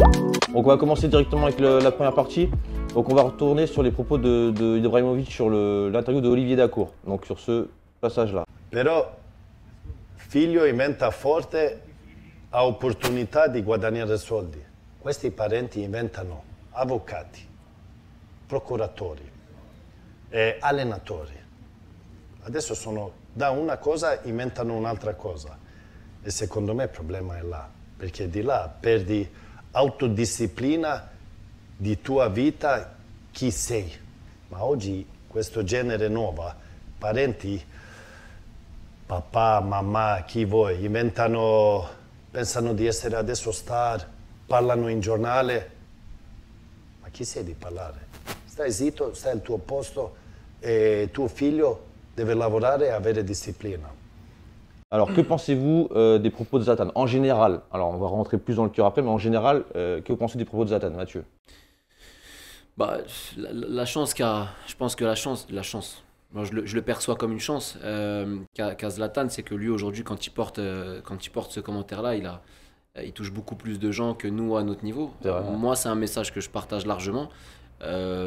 Donc on va commencer directement avec le, la première partie. Donc on va retourner sur les propos de, de Ibrahimovic sur l'interview de Olivier Dacour, donc sur ce passage-là. Però figlio inventa forte a opportunità di guadagnare soldi. Questi parenti inventano avvocati, procuratori, e allenatori. Adesso sono da una cosa inventano un'altra cosa. E secondo me il problema è là, perché di là perdi autodisciplina di tua vita chi sei. Ma oggi questo genere nuovo, parenti, papà, mamma, chi vuoi, inventano, pensano di essere adesso star, parlano in giornale. Ma chi sei di parlare? Stai zitto, stai al tuo posto e tuo figlio deve lavorare e avere disciplina. Alors, que pensez-vous euh, des propos de Zlatan En général, alors on va rentrer plus dans le cœur après, mais en général, euh, que pensez-vous des propos de Zlatan, Mathieu bah, la, chance qu'a. Je pense que la chance. La chance. je le, perçois comme une chance euh, qu'a Zlatan, c'est que lui, aujourd'hui, quand, il porte, euh, quand il porte ce commentaire-là, il, euh, il touche beaucoup plus de gens que nous à notre niveau. Moi, c'est un message que je partage largement,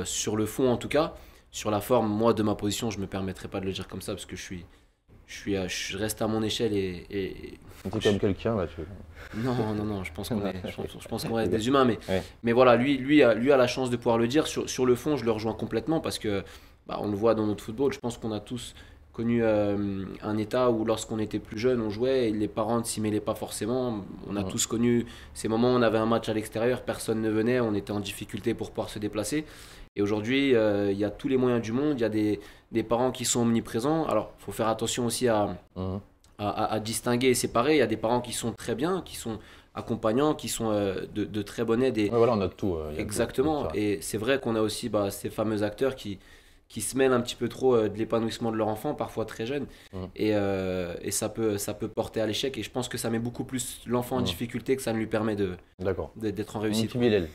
sur le fond en tout cas. Sur la forme, moi, de ma position, je ne me permettrai pas de le dire comme ça parce que je suis je, je reste à mon échelle et. et quelqu'un là, tu Non, non, non, je pense qu'on est, pense, des humains, mais, mais voilà, lui, lui, a, lui a la chance de pouvoir le dire. Sur, le fond, je le rejoins complètement parce que bah, on le voit dans notre football. Je pense qu'on a tous connu euh, un état où lorsqu'on était plus jeune, on jouait et les parents ne s'y mêlaient pas forcément. On a tous connu ces moments où on avait un match à l'extérieur, personne ne venait, on était en difficulté pour pouvoir se déplacer. Et aujourd'hui, euh, il y a tous les moyens du monde, il y a des, des, parents qui sont omniprésents. Alors, il faut faire attention aussi à, à, distinguer et séparer. Il y a des parents qui sont très bien, qui sont accompagnants, qui sont euh, de, de, très bonne aide. voilà, on a tout. exactement. et c'est vrai qu'on a aussi bah, ces fameux acteurs qui qui se mêlent un petit peu trop euh, de l'épanouissement de leur enfant, parfois très jeune. Et, euh, et, ça, peut, ça peut porter à l'échec. Et je pense que ça met beaucoup plus l'enfant en difficulté que ça ne lui permet de, d'être en réussite. D'accord.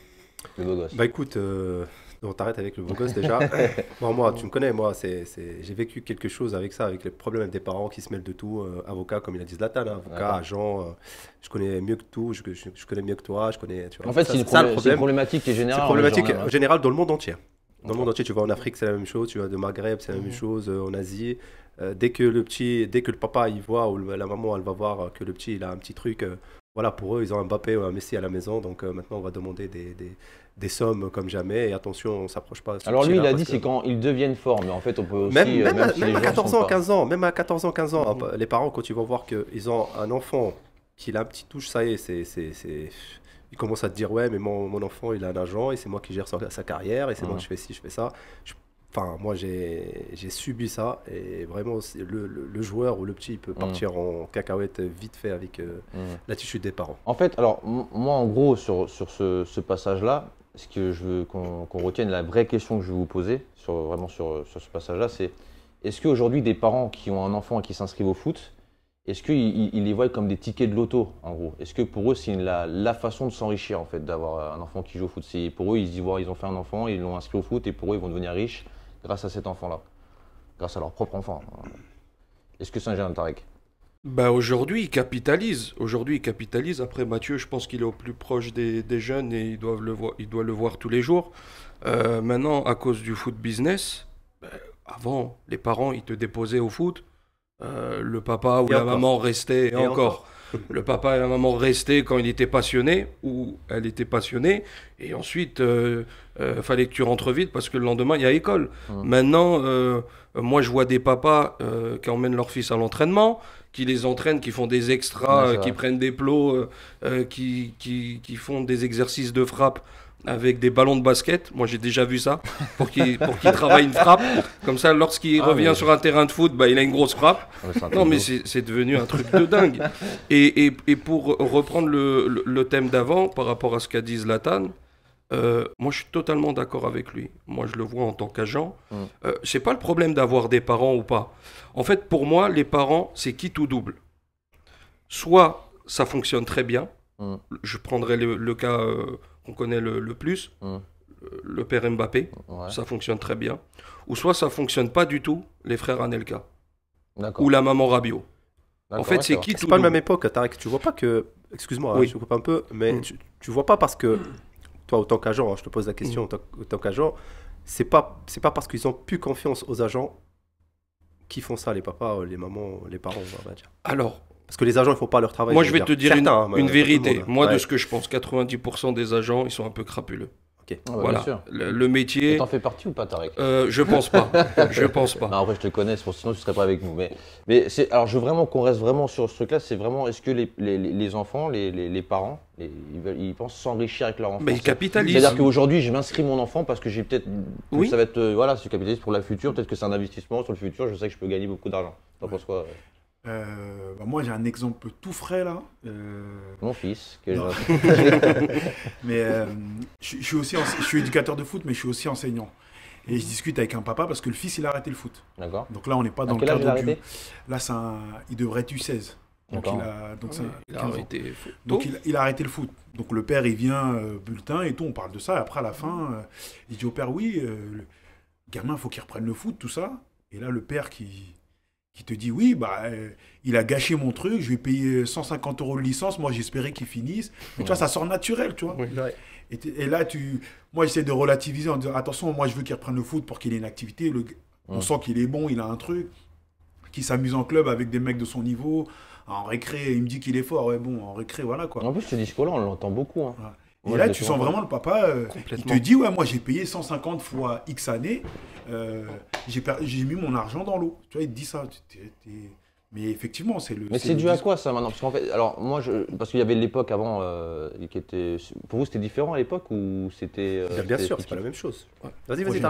le beau gosse. Bah écoute, euh, on t'arrête avec le beau gosse déjà. moi, tu me connais, moi, c'est, j'ai vécu quelque chose avec ça, avec les problèmes des parents qui se mêlent de tout. avocat, comme il a dit Zlatan, hein, avocat, agent, je connais mieux que tout, je, je, connais mieux que toi, je connais. en fait, c'est, une, problématique qui est générale. C'est problématique hein. générale dans le monde entier. Dans le monde entier, tu vas en Afrique, c'est la même chose, tu vois, de Maghreb, c'est la même mhm. chose, euh, en Asie. Euh, dès que le petit, dès que le papa y voit ou la maman, elle va voir euh, que le petit, il a un petit truc, voilà, pour eux, ils ont un Mbappé ou un Messi à la maison, donc maintenant, on va demander des, sommes comme jamais. Et attention, on s'approche pas. Alors lui, il a dit c'est quand ils deviennent forts, mais en fait, on peut aussi. Même, à 14 ans, 15 ans, même à 14 ans, 15 ans, mhm. les parents, quand ils vont voir qu'ils ont un enfant qu'il a un petit touche, ça y est, c'est, il commence à te dire ouais mais mon, enfant il a un agent et c'est moi qui gère sa, carrière et c'est moi mmh. qui je fais ci je fais ça enfin moi j'ai subi ça et vraiment le, le, joueur ou le petit il peut mmh. partir en cacahuète vite fait avec euh, mmh. l'attitude des parents. En fait alors moi en gros sur, ce, passage là ce que je veux qu'on retienne la vraie question que je vais vous poser sur, vraiment sur, sur ce passage là c'est est-ce qu'aujourd'hui des parents qui ont un enfant et qui s'inscrivent au foot est-ce qu'ils les voient comme des tickets de loto, en gros Est-ce que pour eux, c'est la, façon de s'enrichir, en fait, d'avoir un enfant qui joue au foot pour eux, ils y voient, ils ont fait un enfant, ils l'ont inscrit au foot, et pour eux, ils vont devenir riches grâce à cet enfant-là, grâce à leur propre enfant. Est-ce que c'est un Tarek bah aujourd'hui, ils capitalisent. Aujourd'hui, ils capitalisent. Après, Mathieu, je pense qu'il est au plus proche des, jeunes et ils doivent le, le voir tous les jours. Euh, maintenant, à cause du foot business, bah, avant, les parents, ils te déposaient au foot. Euh, le papa ou la maman restait, encore. le papa et la maman restaient quand il était passionné, ou elle était passionnée, et ensuite, euh, euh fallait que tu rentres vite parce que le lendemain, il y a école. Hum. Maintenant, euh, moi, je vois des papas qui emmènent leur fils à l'entraînement, qui les entraînent, qui font des extras, qui prennent des plots, qui, qui, font des exercices de frappe avec des ballons de basket. Moi, j'ai déjà vu ça pour qu'il travaille une frappe. Comme ça, lorsqu'il ah, revient sur un terrain de foot, bah, il a une grosse frappe. Ah, non, mais c'est devenu un truc de dingue. Et, pour reprendre le, thème d'avant par rapport à ce qu'a dit Zlatan. Euh, moi, je suis totalement d'accord avec lui. Moi, je le vois en tant qu'agent. Ce hum. Euh, c'est pas le problème d'avoir des parents ou pas. En fait, pour moi, les parents, c'est qui tout double. Soit ça fonctionne très bien. Hum. Je prendrai le, cas euh, on connaît le, plus, mm. euh, le père Mbappé, ça fonctionne très bien. Ou soit ça fonctionne pas du tout, les frères Anelka. Ou la maman Rabio. En fait, c'est qui C'est pas la même époque, Tarek. Tu vois pas que. Excuse-moi, oui. Hein, je coupe un peu, mais mm. tu, vois pas parce que. Toi, autant qu'agent, hein, je te pose la question, autant mm. qu'agent, c'est pas, c'est pas parce qu'ils ont plus confiance aux agents qui font ça, les papas, les mamans, les parents, on va dire. Alors, parce que les agents, ils font pas leur travail. Moi, je vais te dire une, hein, euh, vérité. Moi, de ce que je pense, 90% des agents, ils sont un peu crapuleux. Ok. voilà. Le, métier. en fais partie ou pas, Tarek euh, Je pense pas. je pense pas. Non, après, je te connais, sinon tu serais pas avec nous. Mais, mais alors, je veux vraiment qu'on reste vraiment sur ce truc-là. C'est vraiment, est-ce que les, enfants, les, les parents, ils, pensent s'enrichir avec leur enfant Mais ils capitalisent. C'est-à-dire qu'aujourd'hui, je m'inscris mon enfant parce que j'ai peut-être. Oui. Ça va être, euh, voilà, c'est capitaliste pour la future. Peut-être que c'est un investissement sur le futur. Je sais que je peux gagner beaucoup d'argent. quoi euh, bah moi, j'ai un exemple tout frais là. Euh, Mon fils, je... mais euh, je, suis aussi, je suis éducateur de foot, mais je suis aussi enseignant. Et je discute avec un papa parce que le fils, il a arrêté le foot. D'accord. Donc là, on n'est pas dans le cadre Là, ça il devrait être U16. Donc, il a... Donc, il a, arrêté, Donc oh. il, a arrêté le foot. Donc le père, il vient, bulletin et tout, on parle de ça. Et après, à la fin, il dit au père, oui, le gamin, faut qu'il reprenne le foot, tout ça. Et là, le père qui qui te dit oui, bah, euh, il a gâché mon truc, je vais payer 150 euros de licence, moi j'espérais qu'il finisse. tu vois, ça sort naturel, tu vois. et, là, tu, moi j'essaie de relativiser en disant attention, moi je veux qu'il reprenne le foot pour qu'il ait une activité. Le, On sent qu'il est bon, il a un truc, qu'il s'amuse en club avec des mecs de son niveau. En récré, il me dit qu'il est fort, ouais, bon, en récré, voilà quoi. En plus, ce discours-là, on l'entend beaucoup. Hein. Et là, tu sens vraiment le papa. Euh, il te dit Ouais, moi, j'ai payé 150 fois X années, euh, j'ai mis mon argent dans l'eau. Tu vois, il te dit ça. Mais effectivement, c'est le. Mais c'est dû à quoi ça maintenant Parce qu'en fait, alors moi, je... parce qu'il y avait l'époque avant euh, qui était. Pour vous, c'était différent à l'époque ou c'était. bien, sûr, c'est pas la même chose. Vas-y, vas-y,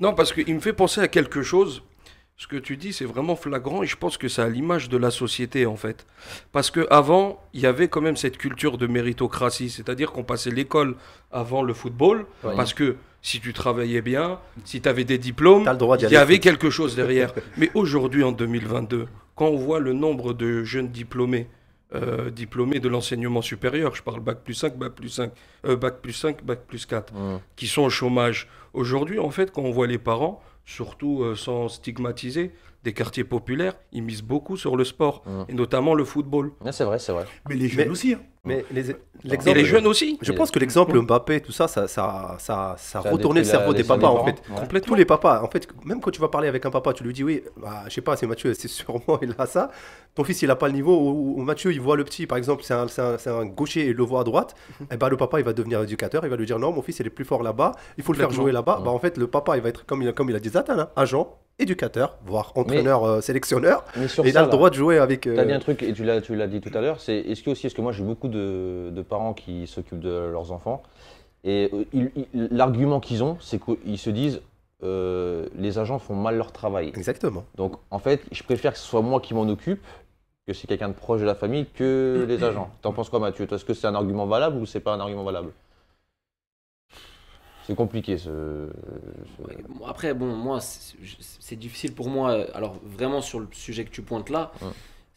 Non, parce qu'il me fait penser à quelque chose ce que tu dis, c'est vraiment flagrant et je pense que ça à l'image de la société en fait. Parce que avant, il y avait quand même cette culture de méritocratie, c'est-à-dire qu'on passait l'école avant le football parce que si tu travaillais bien, si tu avais des diplômes, il y avait quelque chose derrière. Mais aujourd'hui en 2022, quand on voit le nombre de jeunes diplômés euh, diplômés de l'enseignement supérieur, je parle bac plus 5, bac plus 5, euh, bac plus bac 4, mmh. qui sont au chômage. Aujourd'hui, en fait, quand on voit les parents, surtout euh, sans stigmatiser, des quartiers populaires, ils misent beaucoup sur le sport, mmh. et notamment le football. Ah, c'est vrai, c'est vrai. Mais les jeunes aussi. Hein. Mais les, les jeunes aussi. Je pense que l'exemple Mbappé, tout ça, ça, ça, ça, le cerveau des papas, en fait. Tous les papas, en fait, même quand tu vas parler avec un papa, tu lui dis, oui, bah, je sais pas, c'est Mathieu, c'est sûrement, il a ça. Ton fils, il a pas le niveau. Ou, Mathieu, il voit le petit, par exemple, c'est un, un, un, gaucher et il le voit à droite. Mhm. Et eh bah, ben, le papa, il va devenir éducateur, il va lui dire, non, mon fils, il est plus fort là-bas, il faut le faire jouer là-bas. Bah, en fait, le papa, il va être, comme il, comme il a dit Zatan, hein, agent, éducateur, voire entraîneur, euh, sélectionneur. il a le droit de jouer avec. Tu as dit euh, un truc, et tu l'as, tu l'as dit tout à l'heure, c'est est-ce que aussi, que moi j'ai beaucoup de, parents qui s'occupent de leurs enfants, et euh, l'argument qu'ils ont, c'est qu'ils se disent les agents font mal leur travail. Exactement. Donc en fait, je préfère que ce soit moi qui m'en occupe, que c'est quelqu'un de proche de la famille, que les agents. T'en penses quoi, Mathieu Est-ce que c'est un argument valable ou c'est pas un argument valable c'est compliqué ce. Après, bon, moi, c'est difficile pour moi. Euh, alors, vraiment, sur le sujet que tu pointes là,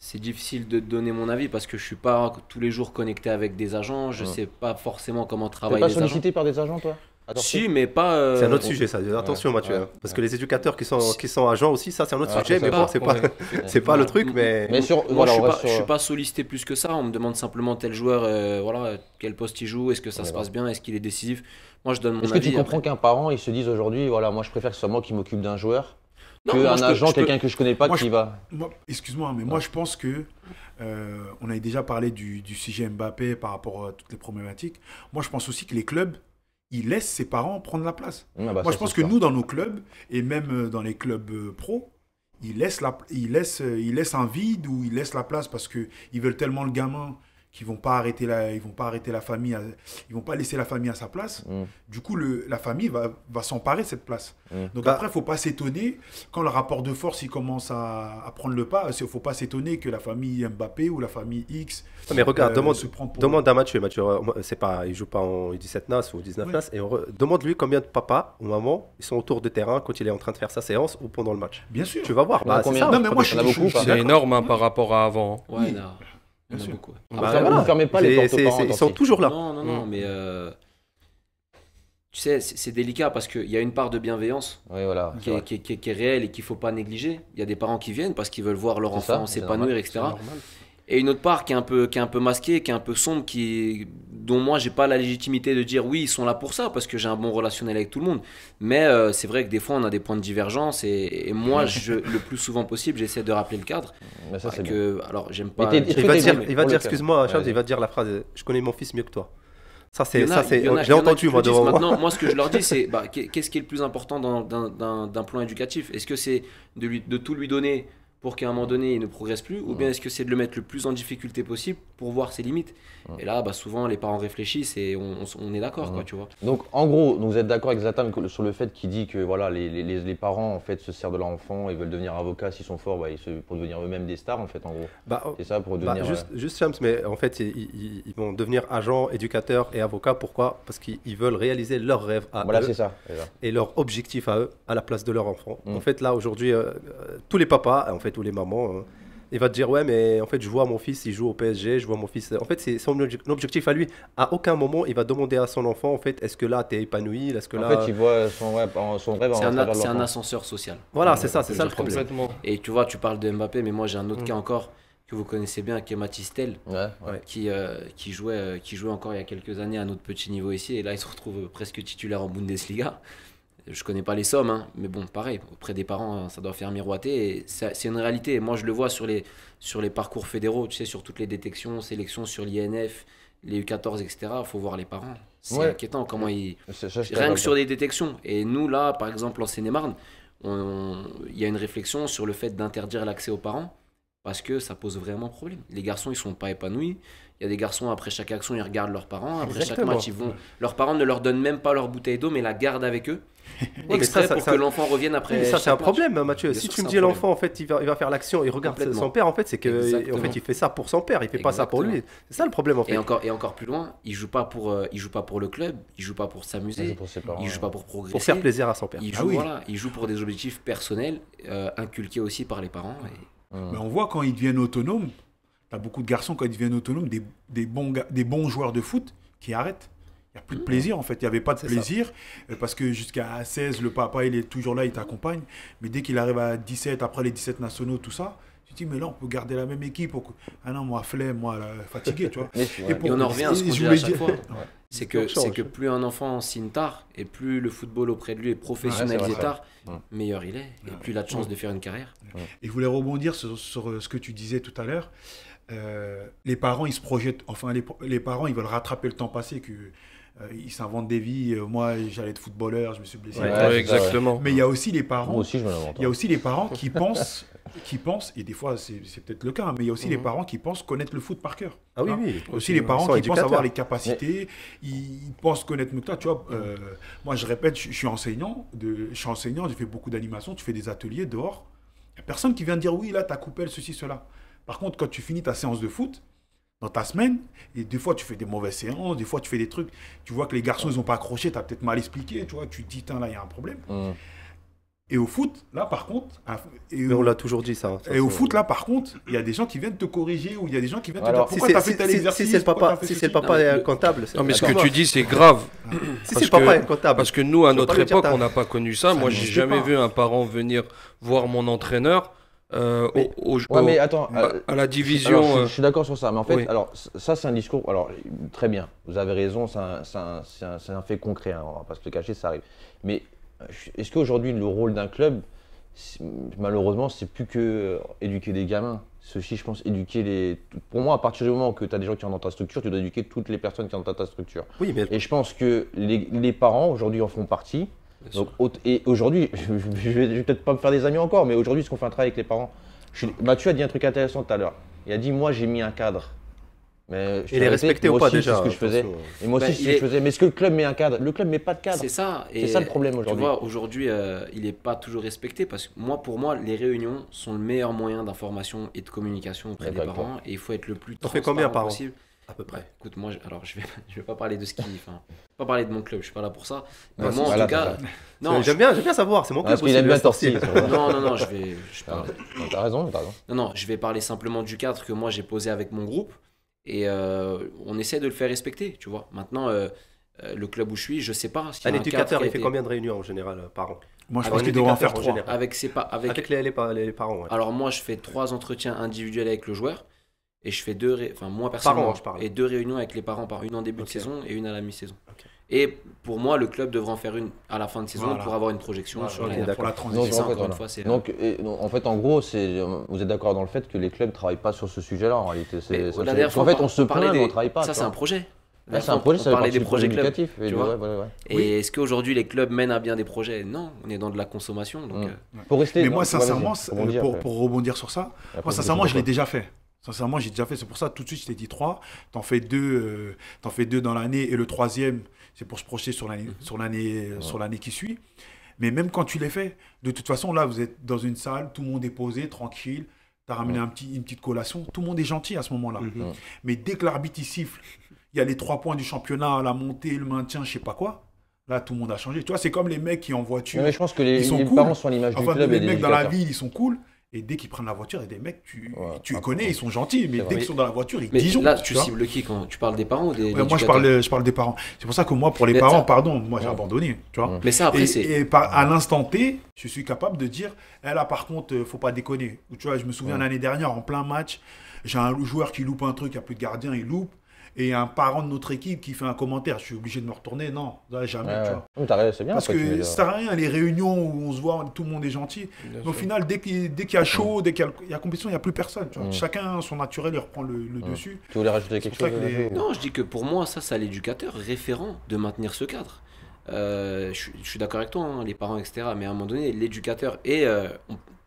c'est difficile de donner mon avis parce que je suis pas tous les jours connecté avec des agents. Je ne sais pas forcément comment travailler. Tu pas sollicité par des agents, toi si, mais pas. Euh, c'est un autre sujet, ça. Attention, Mathieu. Hein. parce que les éducateurs qui sont, qui sont agents aussi, ça, c'est un autre ah, sujet. Mais bon, c'est pas, c'est pas le truc. Mais, mais moi, je, suis pas, suis pas sollicité plus que ça. On me demande simplement tel joueur, euh, voilà, quel poste il joue, est-ce que ça se bah. passe bien, est-ce qu'il est décisif. Moi, je donne mon Est-ce que tu comprends qu'un parent, il se dise aujourd'hui, voilà, moi, je préfère que ce soit moi qui m'occupe d'un joueur Qu'un agent, quelqu'un que je connais pas, qui va. Excuse-moi, mais moi, je pense que. Euh, on avait déjà parlé du, sujet Mbappé par rapport à toutes les problématiques. Moi, je pense aussi que les clubs il laisse ses parents prendre la place. Mmh, ah bah, Moi, je pense que nous, dans nos clubs, et même euh, dans les clubs pros, euh, pro, il laisse ils laissent euh, un vide ou ils laissent la place parce qu'ils veulent tellement le gamin qui vont pas arrêter la, ils vont pas arrêter la famille, ils vont pas laisser la famille à sa place. Mm. Du coup, le, la famille va, va s'emparer de cette place. Mm. Donc bah- après, faut pas s'étonner quand le rapport de force il commence à, prendre le pas. Faut pas s'étonner que la famille Mbappé ou la famille X. Ah, mais regarde, euh, demande, se match pour... demande à Mathieu, euh, c'est pas, il joue pas en 17 nasses ou 19 ouais. et demande lui combien de papas ou maman ils sont autour de terrain quand il est en train de faire sa séance ou pendant le match. Bien sûr. Tu vas voir. Bah, c'est c'est énorme hein, par rapport à avant. Ouais, Merci Beaucoup. Ah, pas les portes aux parents Ils sont toujours là. Non, non, non, mm. mais. Euh, tu sais, c'est délicat parce qu'il y a une part de bienveillance qui, est, qui, réelle et qu'il ne faut pas négliger. Il y a des parents qui viennent parce qu'ils veulent voir leur enfant s'épanouir, etc et une autre part qui est un peu, qui est un peu masquée, qui est un peu sombre, qui, dont moi j'ai pas la légitimité de dire oui, ils sont là pour ça, parce que j'ai un bon relationnel avec tout le monde. Mais euh, c'est vrai que des fois on a des points de divergence, et, moi, je, le plus souvent possible, j'essaie de rappeler le cadre. que, Alors, j'aime pas. Il, va dire, va dire excuse-moi, Charles, il va dire la phrase euh, je connais mon fils mieux que toi. Ça, c'est, ça, c'est, j'ai entendu, moi, devant moi. Maintenant, moi, ce que je leur dis, c'est, bah, qu'est-ce qui est le plus important d'un, plan éducatif Est-ce que c'est de, lui, de tout lui donner pour qu'à un moment donné il ne progresse plus, ou mm. bien est-ce que c'est de le mettre le plus en difficulté possible pour voir ses limites. Et là, bah, souvent, les parents réfléchissent et on, est d'accord, quoi, tu vois. Donc, en gros, vous êtes d'accord avec sur le fait qu'il dit que voilà, les, parents en fait se servent de leur enfant et veulent devenir avocats s'ils sont forts, bah, ils se, pour devenir eux-mêmes des stars, en fait, en gros. Bah, ça pour bah, devenir. juste, euh, mais en fait, ils, vont devenir agents, éducateurs et avocats. Pourquoi Parce qu'ils veulent réaliser leurs rêve à voilà, eux. c'est ça. Et leur objectif à eux, à la place de leur enfant. En mm. fait, là aujourd'hui, euh, euh, tous les papas, en fait, tous les mamans. Hein, il va te dire ouais mais en fait je vois mon fils il joue au PSG je vois mon fils en fait c'est son objectif à lui à aucun moment il va demander à son enfant en fait est-ce que là tu es épanoui est-ce que là en fait il voit son, rêve son rêve c'est un, c'est un ascenseur social voilà c'est ça c'est ça le problème et tu vois tu parles de Mbappé mais moi j'ai un autre mm. cas encore que vous connaissez bien qui est Matistel qui euh, qui jouait euh, qui jouait encore il y a quelques années à notre petit niveau ici et là il se retrouve presque titulaire en Bundesliga je connais pas les sommes, hein, mais bon, pareil, auprès des parents, euh, ça doit faire miroiter. C'est une réalité. moi, je le vois sur les, sur les parcours fédéraux, tu sais, sur toutes les détections, sélections sur l'INF, les U14, etc. Il faut voir les parents. C'est inquiétant comment ils. Rien que sur des détections. Et nous, là, par exemple, en Seine-et-Marne, il y a une réflexion sur le fait d'interdire l'accès aux parents parce que ça pose vraiment problème. Les garçons, ils sont pas épanouis. Il y a des garçons, après chaque action, ils regardent leurs parents. Après chaque match, ils vont. Leurs parents ne leur donnent même pas leur bouteille d'eau, mais la gardent avec eux. ça, pour que l'enfant revienne après. ça, c'est un problème, hein, Mathieu. si tu me dis l'enfant, en fait, il va, il va faire l'action, il regarde son père, en fait, c'est que en fait, il fait ça pour son père, il fait pas ça pour lui. C'est ça le problème, en fait. Et encore, et encore plus loin, il joue pas pour, euh, il joue pas pour le club, il joue pas pour s'amuser, il joue hein. pas pour progresser. Pour faire plaisir à son père. Il ah joue, il joue pour des objectifs personnels, euh, inculqués aussi par les parents. Mais on voit quand ils deviennent autonomes, a beaucoup de garçons quand ils deviennent autonomes, des, des, bons, des bons joueurs de foot qui arrêtent. Il n'y a plus de plaisir en fait, il n'y avait pas de plaisir euh, parce que jusqu'à 16, le papa il est toujours là, il t'accompagne. Mais dès qu'il arrive à 17, après les 17 nationaux, tout ça, tu te dis, mais là on peut garder la même équipe. Ah non, moi flemme, moi fatigué, tu vois. et, on en revient à chaque fois. C'est que, que plus un enfant signe tard et plus le football auprès de lui est professionnel et tard, meilleur il est et plus il a de chance de faire une carrière. Et je voulais rebondir sur, euh, ce que tu disais tout à l'heure. Euh, les parents, ils se projettent, enfin, les, les parents, ils veulent rattraper le temps passé que euh, ils s'inventent des vies. Euh, moi, j'allais être footballeur, je me suis blessé. exactement. Mais il y a aussi les parents. Il y a hein. aussi les parents qui pensent, qui pensent, et des fois, c'est peut-être le cas, hein, mais il y a aussi les mhm. parents qui pensent connaître le foot par cœur. Ah oui, hein. oui. Aussi les parents qui pensent avoir les capacités, ils pensent connaître toi Tu vois, euh, moi, je répète, je, suis enseignant, je suis enseignant, j'ai fait beaucoup d'animations, tu fais des ateliers dehors. Il n'y a personne qui vient dire oui, là, ta coupelle, ceci, cela. Par contre, quand tu finis ta séance de foot, dans ta semaine, et des fois tu fais des mauvaises séances, des fois tu fais des trucs, tu vois que les garçons ils n'ont pas accroché, tu as peut-être mal expliqué, tu vois, tu te dis, tiens, là il y a un problème. Mm. Et au foot, là par contre. Et on l'a toujours dit ça. Hein, et au foot, là par contre, il y a des gens qui viennent te corriger ou il y a des gens qui viennent te dire pourquoi t'as fait tel exercice. Si c'est le papa, si c'est le papa comptable. Non, mais ce que tu dis, c'est grave. si c'est le papa comptable. Parce que nous, à notre époque, on n'a pas connu ça. Moi, j'ai jamais vu un parent venir voir mon entraîneur euh, mais, attends, à euh, la division. Euh, je, suis d'accord sur ça, mais en fait, alors ça, c'est un discours. Alors, très bien, vous avez raison, c'est un, un, fait concret, parce hein, on va pas se le cacher, ça arrive. Mais est-ce qu'aujourd'hui, le rôle d'un club, malheureusement, c'est plus que euh, éduquer des gamins ceci je pense, éduquer les. Pour moi, à partir du moment que tu as des gens qui sont dans ta structure, tu dois éduquer toutes les personnes qui sont dans ta structure. Oui, Et je pense que les parents, aujourd'hui, en font partie donc, et aujourd'hui, je, vais peut-être pas me faire des amis encore, mais aujourd'hui, ce qu'on fait un travail avec les parents. Je, Mathieu a dit un truc intéressant tout à l'heure. Il a dit Moi, j'ai mis un cadre. Mais il est respecté ou pas déjà ce que je faisais. Et moi aussi, bah, ce que je faisais. Mais est-ce que le club met un cadre Le club met pas de cadre. C'est ça. C'est ça le problème aujourd'hui. aujourd'hui, euh, il n'est pas toujours respecté parce que moi, pour moi, les réunions sont le meilleur moyen d'information et de communication auprès des parents. Et il faut être le plus transparent possible. par à peu près. écoute, moi, alors je vais, je vais pas parler de ski, enfin, pas parler de mon club, je suis pas là pour ça. Mais moi, en tout cas, non, j'aime bien, j'aime bien savoir, c'est mon club. Parce aime bien non, non, non, je vais, je ah, parle- T'as raison, t'as raison. non, non, je vais parler simplement du cadre que moi j'ai posé avec mon groupe et euh, on essaie de le faire respecter, tu vois. Maintenant, euh, euh, le club où je suis, je sais pas. Si Un éducateur, il fait combien de réunions en général par an Moi, je pense qu'il devrait en faire trois. Avec ses pas, avec, les, parents, Alors moi, je fais trois entretiens individuels avec le joueur. Et je fais deux, enfin moi personnellement, et deux réunions avec les parents par une en début de saison et une à la mi-saison. Et pour moi, le club devrait en faire une à la fin de saison pour avoir une projection sur la, pour la transition. Donc, en fait, fois, en fait, en gros, vous êtes d'accord dans le fait que les clubs ne travaillent pas sur ce sujet-là en réalité. c'est en fait, on, se parle mais on ne travaille pas. Ça, c'est un projet. c'est un projet, ça parlait des projets clubs. Et, et est-ce qu'aujourd'hui les clubs mènent à bien des projets Non, on est dans de la consommation. Donc, Pour mm. euh, rester. Mais moi, hein, sincèrement, euh, pour, rebondir sur ça, moi, sincèrement, je l'ai déjà fait. Sincèrement, j'ai déjà fait. C'est pour ça, tout de suite, je t'ai dit trois. T'en fais deux, euh, en fais deux dans l'année et le troisième, c'est pour se projeter sur l'année, mhm. sur l'année, euh, sur l'année qui suit. Mais même quand tu les fais, de toute façon, là, vous êtes dans une salle, tout le monde est posé, tranquille. T'as ramené un petit, une petite collation. Tout le monde est gentil à ce moment-là. Mhm. Mais dès que l'arbitre siffle, il y a les trois points du championnat, la montée, le maintien, je sais pas quoi. Là, tout le monde a changé. Tu vois, c'est comme les mecs qui en voiture. je pense que les, sont parents sont l'image du club. Les mecs dans la ville, ils sont cool. Et dès qu'ils prennent la voiture, il y a des mecs, tu, les connais, ils sont gentils, mais dès qu'ils sont dans la voiture, ils disent Là, tu, cibles qui quand tu parles des parents des. moi, je parle, je parle des parents. C'est pour ça que moi, pour les parents, pardon, moi, j'ai abandonné. mais ça, c'est. Et, à l'instant T, je suis capable de dire, eh, là, par contre, euh, faut pas déconner. Tu vois, je me souviens l'année dernière, en plein match, j'ai un joueur qui loupe un truc, il n'y a plus de gardien, il loupe et un parent de notre équipe qui fait un commentaire, je suis obligé de me retourner. Non, jamais. Ouais, tu vois. bien Parce que, ça sert rien, les réunions où on se voit, tout le monde est gentil. au final, dès qu'il y a chaud, dès qu'il y, a compétition, il n'y a plus personne. Mm. Chacun, son naturel, il reprend le, mm. dessus. Tu voulais rajouter quelque chose Non, je dis que pour moi, ça, c'est à l'éducateur référent de maintenir ce cadre. Euh, je, suis d'accord avec toi, hein, les parents, etc. Mais à un moment donné, l'éducateur, est, euh,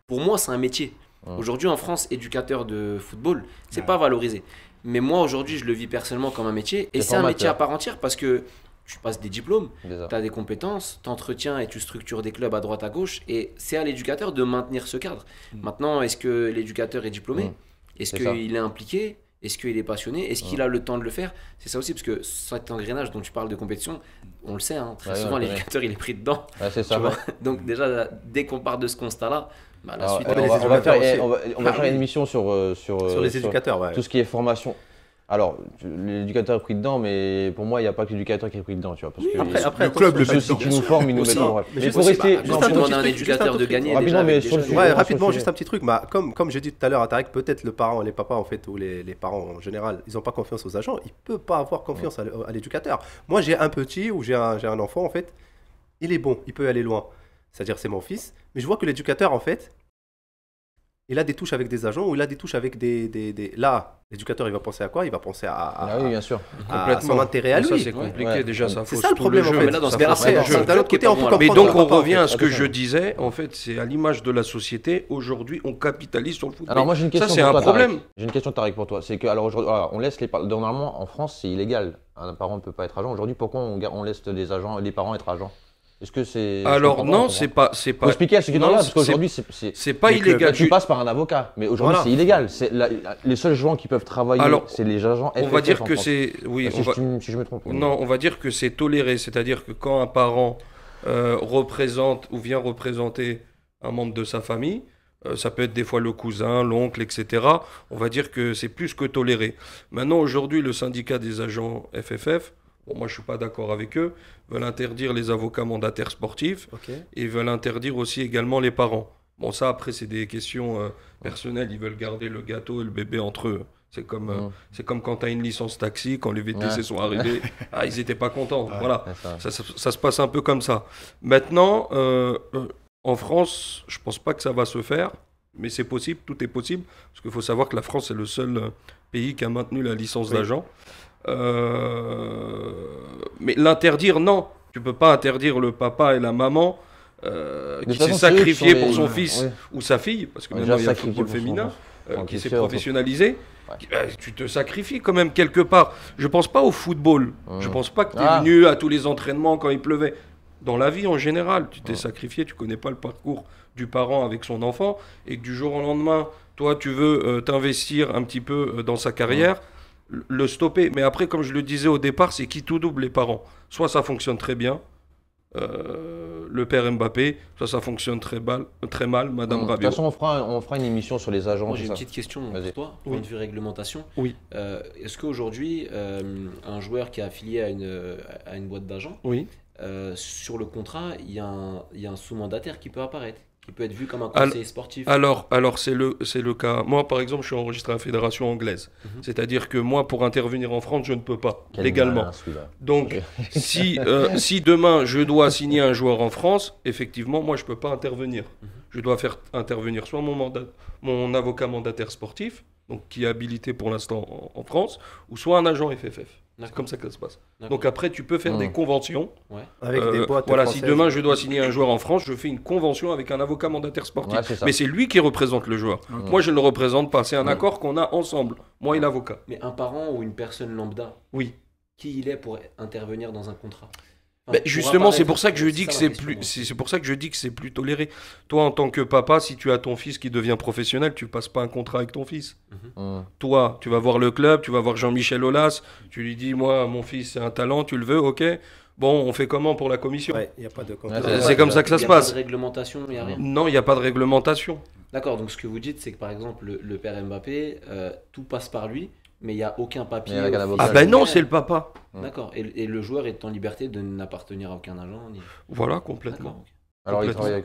pour moi, c'est un métier. Mm. Aujourd'hui, en France, éducateur de football, c'est n'est pas valorisé. Mais moi, aujourd'hui, je le vis personnellement comme un métier. Et c'est un métier à part entière parce que tu passes des diplômes, tu as des compétences, tu entretiens et tu structures des clubs à droite, à gauche. Et c'est à l'éducateur de maintenir ce cadre. Mm. Maintenant, est-ce que l'éducateur est diplômé mm. Est-ce qu'il est impliqué est-ce qu'il est passionné Est-ce qu'il a le temps de le faire C'est ça aussi, parce que cet engrenage dont tu parles de compétition, on le sait, hein, très souvent l'éducateur il est pris dedans. Donc déjà, dès qu'on part de ce constat-là, on, va, faire, une émission sur, euh, sur, euh, sur les éducateurs, tout ce qui est formation. Alors, l'éducateur est pris dedans, mais pour moi, il n'y a pas que l'éducateur qui est pris dedans, tu vois. après, le club, le ceux qui nous forment, ils nous mettent en Mais, pour rester, juste demander à un éducateur de gagner. Rapidement, rapidement, juste un petit truc. Bah, comme, comme j'ai dit tout à l'heure à Tarek, peut-être le parent, les papas en fait, ou les, parents en général, ils n'ont pas confiance aux agents. ils ne peuvent pas avoir confiance à l'éducateur. Moi, j'ai un petit ou j'ai un, un enfant en fait. Il est bon, il peut aller loin c'est-à-dire c'est mon fils, mais je vois que l'éducateur, en fait, il a des touches avec des agents ou il a des touches avec des. Là, l'éducateur, il va penser à quoi Il va penser à, ah oui, bien sûr. complètement son intérêt à lui. c'est compliqué déjà, ça C'est ça le problème, en fait. Mais là, dans d'un autre côté, on peut Mais donc, on revient à ce que je disais, en fait, c'est à l'image de la société. Aujourd'hui, on capitalise sur le football. Alors, moi, j'ai une question. Ça, c'est un problème. J'ai une question, Tariq, pour toi. C'est que, alors, aujourd'hui, on laisse les. Normalement, en France, c'est illégal. Un parent ne peut pas être agent. Aujourd'hui, pourquoi on, laisse des agents, les parents être agents est-ce que c'est Alors non, c'est pas c'est pas. Expliquer à ceux qui non, là, parce qu'aujourd'hui c'est c'est pas illégal. Tu... passes par un avocat, mais aujourd'hui c'est illégal. les seuls gens qui peuvent travailler, c'est les agents. FFF on va dire que c'est oui. Si, je, me trompe. Non, on va dire que c'est toléré, c'est-à-dire que quand un parent euh, représente ou vient représenter un membre de sa famille, euh, ça peut être des fois le cousin, l'oncle, etc. On va dire que c'est plus que toléré. Maintenant aujourd'hui, le syndicat des agents FFF. Bon, moi, je suis pas d'accord avec eux, veulent interdire les avocats mandataires sportifs et veulent interdire aussi également les parents. Bon, ça, après, c'est des questions euh, personnelles. Ils veulent garder le gâteau et le bébé entre eux. C'est comme, euh, mmh. c'est comme quand tu as une licence taxi, quand les VTC sont arrivés, ah, ils n'étaient pas contents. voilà, ça, se passe un peu comme ça. Maintenant, euh, en France, je pense pas que ça va se faire, mais c'est possible, tout est possible, parce qu'il faut savoir que la France est le seul pays qui a maintenu la licence d'agent. Euh, mais l'interdire, non. Tu peux pas interdire le papa et la maman euh, qui s'est sacrifié pour son fils ou sa fille, parce que maintenant il y a le football féminin euh, qui s'est professionnalisé. tu te sacrifies quand même quelque part. Je pense pas au football. Je pense pas que tu es ah. venu à tous les entraînements quand il pleuvait. Dans la vie en général, tu t'es sacrifié, tu connais pas le parcours du parent avec son enfant, et que du jour au lendemain, toi, tu veux t'investir un petit peu dans sa carrière le stopper. Mais après, comme je le disais au départ, c'est qui tout double les parents. Soit ça fonctionne très bien, euh, le père Mbappé, soit ça fonctionne très, mal, très mal Madame Rabiot. De toute façon, on fera, on fera une émission sur les agents. J'ai une petite question pour toi, point de vue réglementation. Oui. Euh, est-ce qu'aujourd'hui, euh, un joueur qui est affilié à une, une boîte d'agents, oui. sur le contrat, il y, y a un, sous-mandataire qui peut apparaître, peut être vu comme un conseiller alors, sportif Alors, c'est le, le cas. Moi, par exemple, je suis enregistré à la Fédération anglaise. Mhm. C'est-à-dire que moi, pour intervenir en France, je ne peux pas, légalement. Donc, si, euh, si demain, je dois signer un joueur en France, effectivement, moi, je ne peux pas intervenir. Mhm. Je dois faire intervenir soit mon, mon avocat mandataire sportif, donc qui est habilité pour l'instant en France, ou soit un agent FFF. C'est comme ça que ça se passe. Donc après, tu peux faire hmm. des conventions. Avec euh, des boîtes Voilà, si demain je dois signer un joueur en France, je fais une convention avec un avocat mandataire sportif. Mais c'est lui qui représente le joueur. Moi, je ne le représente pas. C'est un hmm. accord qu'on a ensemble, moi et l'avocat. Mais un parent ou une personne lambda Oui. Qui il est pour intervenir dans un contrat bah, justement, c'est pour ça que je dis que c'est plus, hein. c'est pour ça que je dis que c'est plus toléré. Toi, en tant que papa, si tu as ton fils qui devient professionnel, tu passes pas un contrat avec ton fils. Mhm. Mmh. Toi, tu vas voir le club, tu vas voir Jean-Michel Aulas, tu lui dis, moi, mon fils, c'est un talent, tu le veux, ok. Bon, on fait comment pour la commission C'est comme ça que ça se passe. Il n'y a pas de réglementation, a rien. Non, il n'y a pas de réglementation. D'accord. Donc, ce que vous dites, c'est que par exemple, le, père Mbappé, euh, tout passe par lui mais il n'y a aucun papier. ah ben non, c'est le papa. D'accord. Et, et, le joueur est en liberté de n'appartenir à aucun agent. Voilà, complètement. Alors il travaille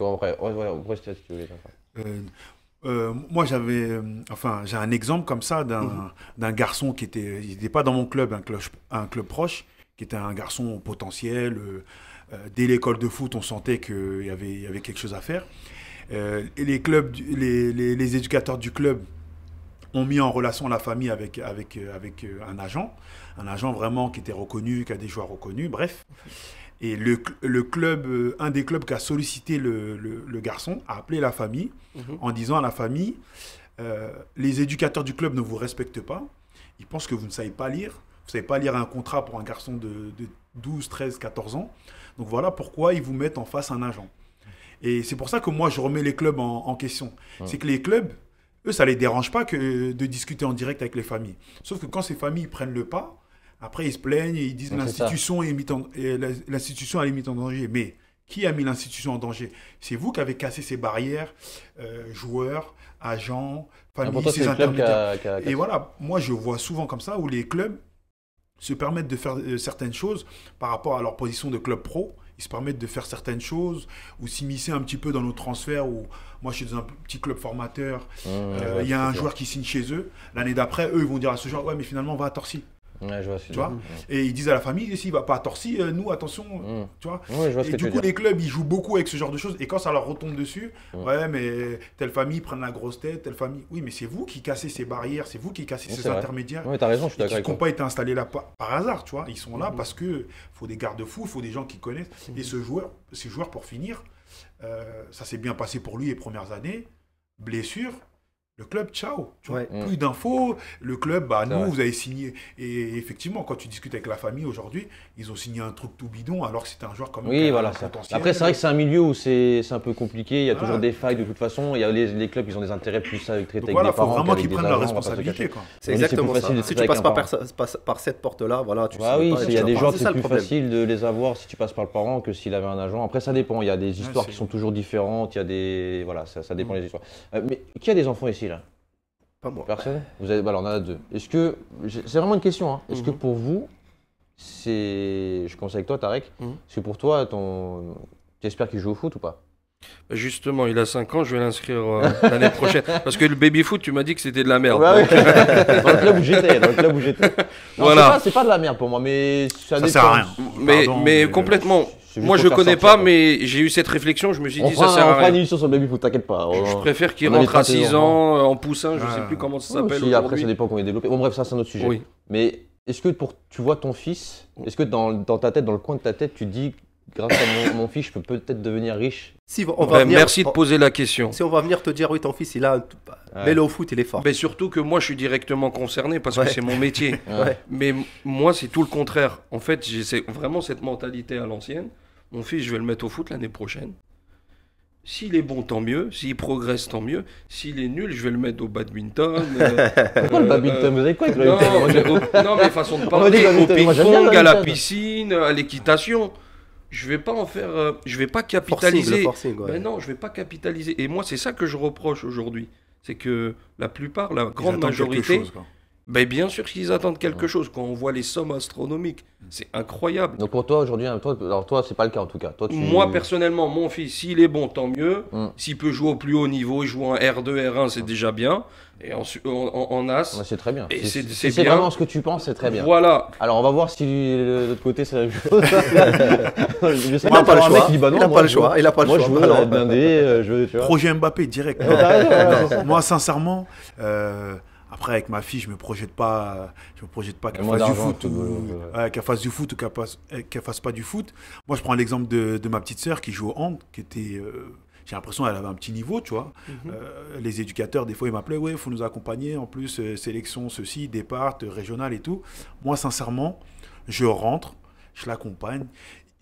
moi, j'avais, euh, enfin, j'ai un exemple comme ça d'un mhm. garçon qui était, il n'était pas dans mon club, un club, un club proche, qui était un garçon potentiel. Euh, euh, dès l'école de foot, on sentait qu'il y avait, il y avait quelque chose à faire. et les clubs, les, les, les éducateurs du club ont mis en relation la famille avec, avec, euh, avec euh, un agent, un agent vraiment qui était reconnu, qui a des joueurs reconnus, bref. Et le, club, euh, un des clubs qui a sollicité le, garçon a appelé la famille mhm. en disant à la famille, les éducateurs du club ne vous respectent pas, ils pensent que vous ne savez pas lire, vous ne savez pas lire un contrat pour un garçon de, de 12, 13, 14 ans. Donc voilà pourquoi ils vous mettent en face un agent. Et c'est pour ça que moi, je remets les clubs en, question. C'est que les clubs, eux, ça ne les dérange pas que de discuter en direct avec les familles. Sauf que quand ces familles prennent le pas, après ils se plaignent et ils disent l'institution euh, l'institution a les en danger. Mais qui a mis l'institution en danger C'est vous qui avez cassé ces barrières, euh, joueurs, agents, ah, familles, ces intermédiaires. Et voilà, moi je vois souvent comme ça où les clubs se permettent de faire euh, certaines choses par rapport à leur position de club pro ils se permettent de faire certaines choses ou s'immiscer un petit peu dans nos transferts. ou moi, je suis dans un petit club formateur, euh, il y a un joueur qui signe chez eux. L'année d'après, eux, ils vont dire à ce joueur Ouais, mais finalement, on va à Torcy et ils disent à la famille, ne va pas à euh, nous, attention. Mm. Tu vois et du coup, les clubs, ils jouent beaucoup avec ce genre de choses. Et quand ça leur retombe dessus, mm. ouais, mais telle famille prend la grosse tête, telle famille. Oui, mais c'est vous qui cassez ces barrières, c'est vous qui cassez ces intermédiaires. Ils n'ont pas été installés là par, hasard, tu vois. Ils sont là mm-hmm. parce que faut des garde-fous, faut des gens qui connaissent. Et mm-hmm. ce joueur, ces joueurs, pour finir, euh, ça s'est bien passé pour lui les premières années. Blessure, le club, ciao. Tu Plus d'infos. Le club, bah, nous, vous avez signé. Et effectivement, quand tu discutes avec la famille aujourd'hui, ils ont signé un truc tout bidon alors que c'était un joueur comme Oui, voilà. Après, c'est vrai que c'est un milieu où c'est un peu compliqué. Il y a toujours des failles de toute façon. Il y a les, clubs ils ont des intérêts plus avec des voilà, Il faut vraiment qu'ils prennent leurs responsabilité. C'est exactement ça. Si tu passes par, cette porte-là, voilà, tu bah oui, il y a des gens, c'est plus facile de les avoir si tu passes par le parent que s'il avait un agent. Après, ça dépend. Il y a des histoires qui sont toujours différentes. Il y a des. Voilà, ça dépend mm. des histoires. Euh, mais qui a des enfants ici pas moi. Personne Vous avez, alors, on en a deux. Est-ce que, c'est vraiment une question, hein. est-ce que mhm. pour vous, c'est, je conseille avec toi, Tarek, C'est mhm. pour toi, ton... tu espères qu'il joue au foot ou pas bah, Justement, il a 5 ans, je vais l'inscrire euh, l'année prochaine. Parce que le baby foot, tu m'as dit que c'était de la merde. Bah donc. Euh, dans le club où j'étais, Voilà. C'est pas, de la merde pour moi, mais ça, ça sert à rien. Mais, mais, mais, complètement, moi, je connais pas, mais j'ai eu cette réflexion. Je me suis dit, ça sert on à rien. On fera une émission sur le baby-foot, t'inquiète pas. Je oh. préfère qu'il rentre à 6 ans, euh, en poussin, je ne sais plus comment ça s'appelle. Oui, après, ça dépend qu'on est développé. Bon, bref, ça, c'est un autre sujet. Mais est-ce que pour, tu vois ton fils, est-ce que dans, dans, ta tête, dans le coin de ta tête, tu dis grâce à mon, fils, je peux peut-être devenir riche. Si, on va ben, venir, merci de poser la question. Si on va venir te dire, oui, ton fils, il a un... Mais le au foot, il est fort. Mais ben, surtout que moi, je suis directement concerné parce que c'est mon métier. Mais moi, c'est tout le contraire. En fait, j'ai vraiment cette mentalité à l'ancienne. Mon fils, je vais le mettre au foot l'année prochaine. S'il est bon, tant mieux. S'il progresse, tant mieux. S'il est nul, je vais le mettre au badminton. Euh, le euh, badminton Vous avez quoi non, non, mais façon de parler, au ping-pong, à la piscine, à l'équitation je vais pas en faire, euh, je vais pas capitaliser. Mais ben non, je vais pas capitaliser. Et moi, c'est ça que je reproche aujourd'hui, c'est que la plupart, la grande majorité, ben bien sûr qu'ils attendent quelque chose quand on voit les sommes astronomiques. C'est incroyable. Donc pour toi aujourd'hui, hein, alors toi c'est pas le cas en tout cas. Toi, Moi personnellement, mon fils, s'il est bon, tant mieux. Mm. S'il peut jouer au plus haut niveau, joue en R2, R1, c'est mm. déjà bien. Et en, en, As. c'est très bien. Et c'est, vraiment ce que tu penses, c'est très bien. Voilà. Alors on va voir si de l'autre côté c'est la même chose. pas, le choix. il n'a pas le choix. Il n'a pas le choix. Moi euh, je veux je veux, Projet Mbappé direct. moi sincèrement. Euh, après, avec ma fille, je me projette pas, je me projette pas euh. qu'elle fasse du foot ou, qu'elle fasse du eh, foot qu'elle fasse, pas du foot. Moi, je prends l'exemple de, de, ma petite sœur qui joue au hand, qui était euh, j'ai l'impression qu'elle avait un petit niveau, tu vois. Mhm. Euh, les éducateurs, des fois, ils m'appelaient, ouais, il faut nous accompagner, en plus, sélection, ceci, départ, régional et tout. Moi, sincèrement, je rentre, je l'accompagne.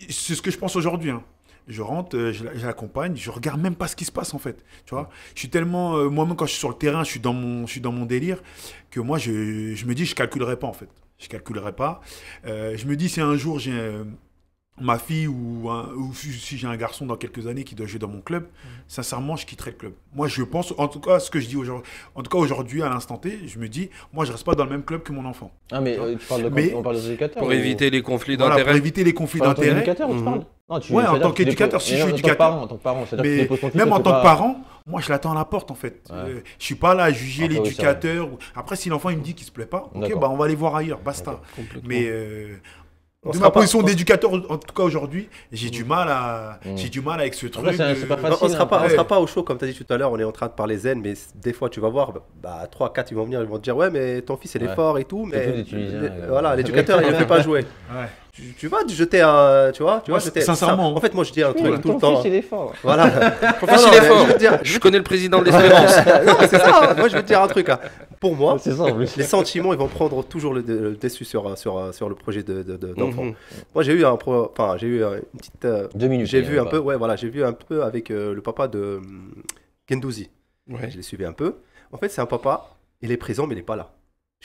C'est ce que je pense aujourd'hui. Hein je rentre, euh, je l'accompagne, je regarde même pas ce qui se passe en fait. Tu vois, je suis tellement euh, moi-même quand je suis sur le terrain, je suis dans mon, je dans mon délire que moi je, me dis je calculerai pas en fait, je calculerai pas. Euh, je me dis si un jour j'ai ma fille ou, ou si j'ai un garçon dans quelques années qui doit jouer dans mon club, mhm. sincèrement, je quitterai le club. Moi, je pense, en tout cas, ce que je dis aujourd'hui, en tout cas aujourd'hui, à l'instant T, je me dis, moi, je reste pas dans le même club que mon enfant. Ah, mais tu euh, parles de, mais, on parle des Pour éviter les conflits d'intérêts. Voilà, pour éviter les conflits d'intérêts. Mhm. tu ouais, en tant qu'éducateur, si je suis éducateur. En tant que parent, mais même en tant que parent, moi je l'attends à la porte en fait. Je euh, ne je suis pas là à juger l'éducateur. Après, si l'enfant il me dit qu'il se plaît pas, ok, bah on va aller voir ailleurs, basta. Mais euh, de ma position d'éducateur, en tout cas aujourd'hui, j'ai du mm. mal à, mm. j'ai du mal avec ce truc. on, ne hein. sera pas, au chaud comme tu as dit tout à l'heure. On est en train de parler zen, mais des fois tu vas voir, bah trois, 4 ils vont venir, ils vont te dire ouais mais ton fils il est fort et tout, mais, hein, voilà l'éducateur il ne fait pas jouer tu, tu, vas jeter euh, un. Tu vois, tu vois jeter, Sincèrement. En fait, moi, je dis un truc tout le temps. Voilà. il Je, je, connais le président de l'espérance. c'est ça. Moi, je veux te dire un truc. Hein. Pour moi, les sentiments, ils vont prendre toujours le, le dessus sur, sur, sur le projet d'enfant. De, de, mhm. Moi, j'ai eu un. Enfin, j'ai eu euh, une petite. Euh... Deux minutes. J'ai vu un peu. Ouais, voilà. J'ai vu un peu avec euh, le papa de euh, Gendouzi. Ouais. Je l'ai suivi un peu. En fait, c'est un papa. Il est présent, mais il n'est pas là.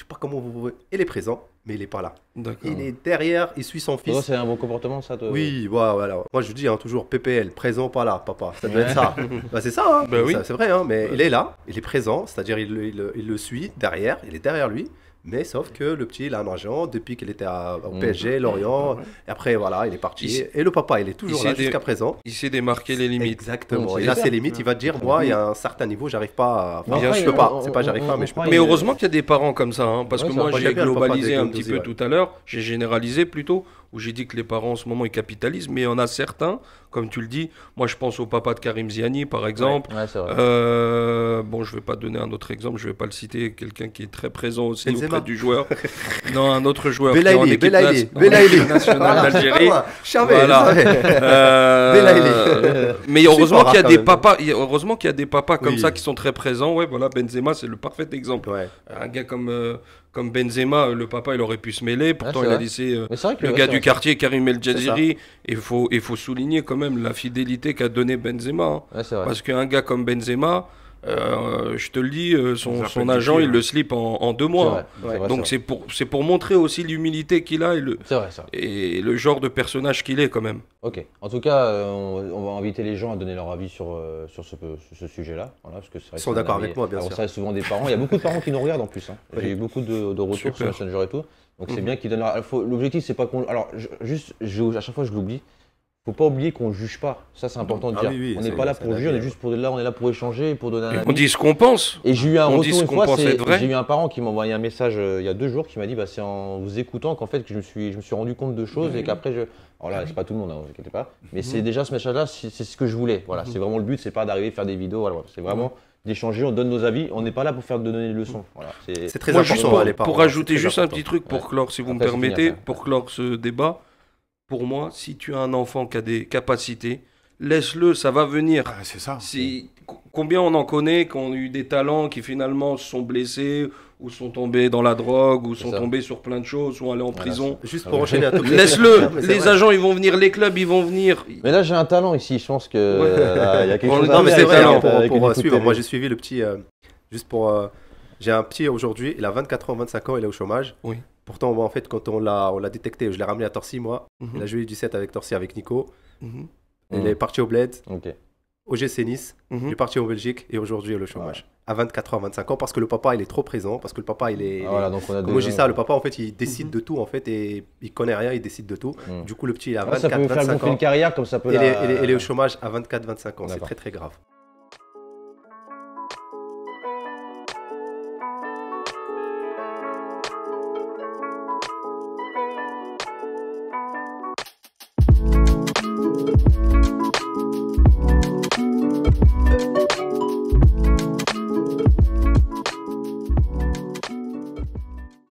Je sais pas comment vous pouvez... Il est présent, mais il est pas là. Il est derrière, il suit son fils. C'est un bon comportement, ça. Toi. Oui, voilà, Moi, je dis hein, toujours PPL, présent, pas là, papa. Ça doit être ça. Bah, c'est ça, hein. Bah oui. c'est vrai, hein, mais il est là, il est présent, c'est-à-dire il, il le suit derrière, il est derrière lui. Mais sauf que le petit, il a un agent depuis qu'il était à, au mhm. PSG, Lorient. Et après, voilà, il est parti. et le papa, il est toujours là jusqu'à présent. Il sait démarquer les limites. Exactement. il a ses limites. Il va dire Moi, il y a mhm. un certain niveau, j'arrive pas Enfin, je peux pas. C'est pas j'arrive pas, mais je peux pas. Mais heureusement qu'il y a des parents comme ça. Hein, parce que moi, j'ai globalisé un petit peu tout à l'heure. J'ai généralisé plutôt où j'ai dit que les parents en ce moment ils capitalisent, mais il y en a certains, comme tu le dis, moi je pense au papa de Karim Ziani par exemple. Euh, bon, je vais pas donner un autre exemple, je vais pas le citer, quelqu'un qui est très présent aussi auprès du joueur. non, un autre joueur Belaïli, qui en nationale d'Algérie. voilà. mais heureusement qu'il y a des papas, heureusement qu'il y a des papas comme ça qui sont très présents. Ouais, voilà, Benzema c'est le parfait exemple. Un gars comme euh, comme Benzema, euh, le papa, il aurait pu se mêler. Ah, Pourtant, il a laissé euh, le gars du hein. quartier, Karim El Jaziri. Il faut, il faut souligner quand même la fidélité qu'a donné Benzema. Hein. parce qu'un gars comme Benzema, euh, je te le dis, euh, son, agent, il hein. le slip en, deux mois. Donc c'est pour, pour montrer aussi l'humilité qu'il a et le, et le genre de personnage qu'il est quand même. Ok. En tout cas, euh, on, va inviter les gens à donner leur avis sur, sur ce, sujet-là. Voilà, parce sont d'accord avec moi, bien sûr. Ça souvent des parents. Il y a beaucoup de parents qui nous regardent en plus. Hein. J'ai eu beaucoup de, de retours sur Messenger et tout. Donc c'est mhm. bien qu'ils donnent. L'objectif, c'est pas qu'on. Alors, juste, je, à chaque fois, je l'oublie faut pas oublier qu'on ne juge pas. Ça, c'est important de ah dire. on n'est pas là pour juger, on est juste pour là, on est là pour échanger, pour donner. Un on dit ce qu'on pense. Et j'ai eu un retour une J'ai eu un parent qui m'a envoyé un message euh, il y a deux jours qui m'a dit, bah, c'est en vous écoutant qu'en fait que je me suis, rendu compte de choses et qu'après je. Voilà, c'est pas tout le monde, ne hein, vous inquiétez pas. Mais c'est déjà ce message-là, c'est ce que je voulais. Voilà, c'est vraiment le but, c'est pas d'arriver à faire des vidéos. c'est vraiment d'échanger, on donne nos avis, on n'est pas là pour faire de donner des leçons. c'est très important. pour, ajouter juste un petit truc pour clore, si vous me permettez, pour clore ce débat pour moi, si tu as un enfant qui a des capacités, laisse-le, ça va venir. Ah, c'est ça. Si, combien on en connaît qui ont eu des talents qui finalement sont blessés ou sont tombés dans la drogue ou sont tombés sur plein de choses, ou allés en prison. Juste pour enchaîner à Laisse-le, les agents ils vont venir, les clubs ils vont venir. Mais là j'ai un talent ici, je pense que euh, y a quelque Non mais c'est talent pour, euh, suivre. Moi j'ai suivi le petit, euh, juste pour, j'ai un petit aujourd'hui, il a 24 ans, 25 ans, il est au chômage. Oui. Pourtant, en fait, quand on l'a, on l'a détecté, je l'ai ramené à Torcy, moi. La mhm. juillet Il du 7 avec Torcy, avec Nico. Mhm. Il est parti au Bled. Au GC Nice. Mhm. Il est parti en Belgique et aujourd'hui, il est au chômage. À 24 ans, 25 ans, parce que le papa, il est trop présent, parce que le papa, il est. Ah, voilà, donc on ça, le papa, en fait, il décide de tout, en fait, et il connaît rien, il décide de tout. Du coup, le petit, il a 24, ah, ans. ça peut faire une carrière comme ça peut. Il, est, il, est, au chômage à 24, 25 ans. C'est très, très grave.